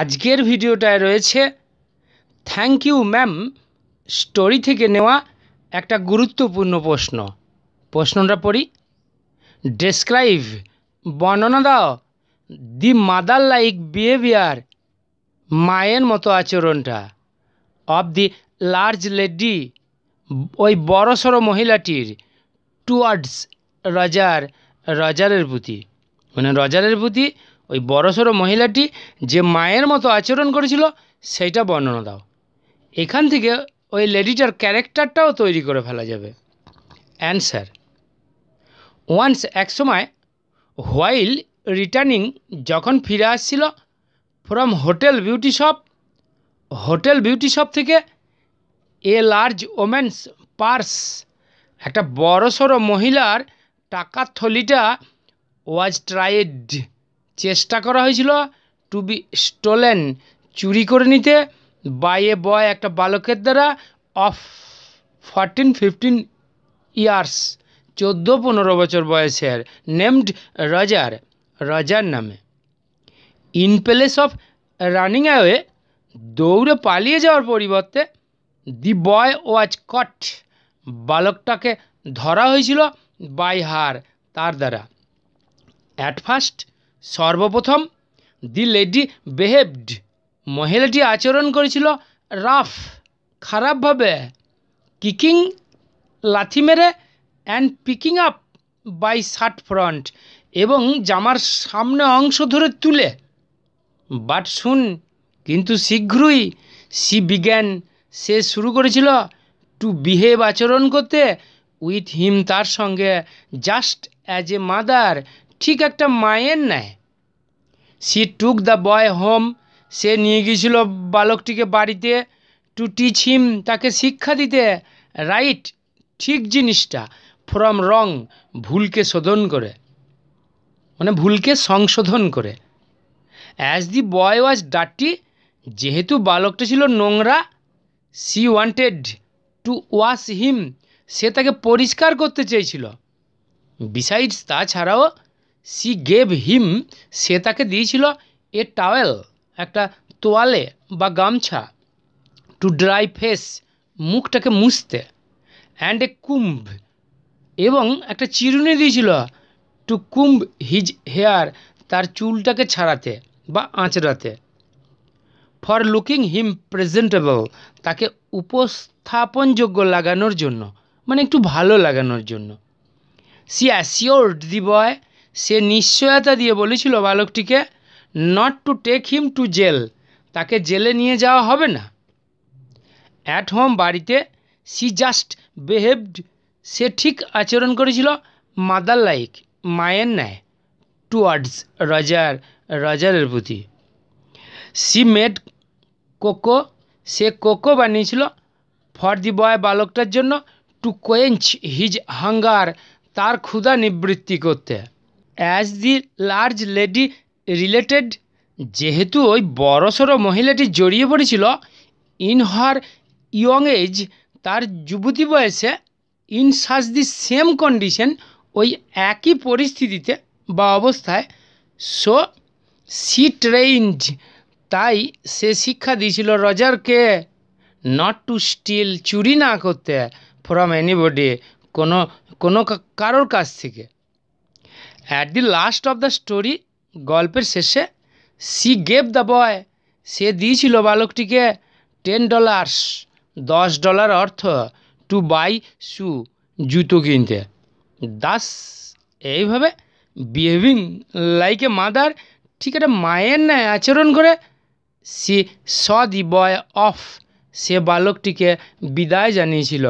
আজকের ভিডিওটায় রয়েছে thank you ma'am story থেকে নেওয়া একটা গুরুত্বপূর্ণ প্রশ্ন প্রশ্নটা পড়ি ডেসক্রাইব বর্ণনা দাও দি মাদার লাইক বিহেভিয়ার মায়ের মতো আচরণটা অব দি লার্জ লেডি ওই বড়সড় মহিলাটির টুয়ার্ডস রজার রজারের প্রতি মানে রজারের প্রতি ওই বড়সড় মহিলাটি যে মায়ের মতো আচরণ করেছিল সেইটা বর্ণনা দাও এখান থেকে ওই লেডিটার ক্যারেক্টারটাও তৈরি করে ফেলা যাবে অ্যান্সার ওয়ান্স এক সময় হোয়াইল রিটার্নিং যখন ফিরে আসছিল from hotel beauty shop hotel beauty shop থেকে এ লার্জ ওমেন্স পার্স একটা বড়সড় মহিলার টাকার থলিটা ওয়াজ ট্রাইড চেষ্টা করা হয়েছিল টু বি স্টোলেন চুরি করে নিতে বাই এ বয় একটা বালকের দ্বারা অফ ফরটিন ফিফটিন ইয়ার্স চোদ্দো পনেরো বছর বয়সের নেমড রজার রজার নামে in place of running away দৌড়ে পালিয়ে যাওয়ার পরিবর্তে দি বয় ওয়াজ কট বালকটাকে ধরা হয়েছিল বাই হার তার দ্বারা অ্যাট ফার্স্ট সর্বপ্রথম দি লেডি বেহেভড মহিলাটি আচরণ করেছিল রাফ খারাপভাবে কিকিং লাথি মেরে and picking up by shirt front এবং জামার সামনে অংশ ধরে তুলে বাট শুন কিন্তু শীঘ্রই সি বিজ্ঞান সে শুরু করেছিল টু বিহেভ আচরণ করতে উইথ হিম তার সঙ্গে জাস্ট অ্যাজ এ মাদার ঠিক একটা মায়ের ন্যায় she took the boy home সে নিয়ে গিয়েছিল বালকটিকে বাড়িতে টু টিচ হিম তাকে শিক্ষা দিতে রাইট ঠিক জিনিসটা ফ্রম রং ভুলকে শোধন করে মানে ভুলকে সংশোধন করে অ্যাজ দি বয় ওয়াজ ডাটি যেহেতু বালকটা ছিল নোংরা she wanted to wash him সে তাকে পরিষ্কার করতে চেয়েছিল বিসাইডস তাছাড়াও শি গেভ হিম সে তাকে দিয়েছিল এ টাওয়েল একটা তোয়ালে বা গামছা টু ড্রাই ফেস মুখটাকে মুছতে অ্যান্ড এ কুম্ভ এবং একটা চিরুনি দিয়েছিল টু কুম্ভ হিজ হেয়ার তার চুলটাকে ছাড়াতে বা আঁচড়াতে ফর লুকিং হিম প্রেজেন্টেবল তাকে উপস্থাপনযোগ্য লাগানোর জন্য মানে একটু ভালো লাগানোর জন্য সি অ্যাসিওর্ড দি বয় সে নিশ্চয়তা দিয়ে বলেছিল বালকটিকে not to take him to jail তাকে জেলে নিয়ে যাওয়া হবে না অ্যাট হোম বাড়িতে সি জাস্ট বিহেভড সে ঠিক আচরণ করেছিল মাদার লাইক মায়ের ন্যায় টুয়ার্ডস রজার রজারের প্রতি সি মেড কোকো সে কোকো বানিয়েছিল ফর দি বয় বালকটার জন্য টু কোয়েঞ্চ হিজ হাঙ্গার তার ক্ষুধা নিবৃত্তি করতে as the large lady related যেহেতু ওই বড়সড় মহিলাটি জড়িয়ে পড়েছিল ইন হার ইয়ং এজ তার যুবতী বয়সে ইন সাজ দি সেম কন্ডিশন ওই একই পরিস্থিতিতে বা অবস্থায় সো সি ট্রেঞ্জ তাই সে শিক্ষা দিয়েছিল রজারকে নট টু স্টিল চুরি না করতে ফ্রম এনিবডি কোনো কোনো কারোর কাছ থেকে at the last of the story গল্পের শেষে সি গেভ দ্য বয় সে দিয়েছিল বালকটিকে টেন ডলার্স দশ ডলার অর্থ টু বাই শু জুতো কিনতে দাস এইভাবে বিহেভিং লাইক এ মাদার ঠিক একটা মায়ের ন্যায় আচরণ করে C saw the boy of সে বালকটিকে বিদায় জানিয়েছিল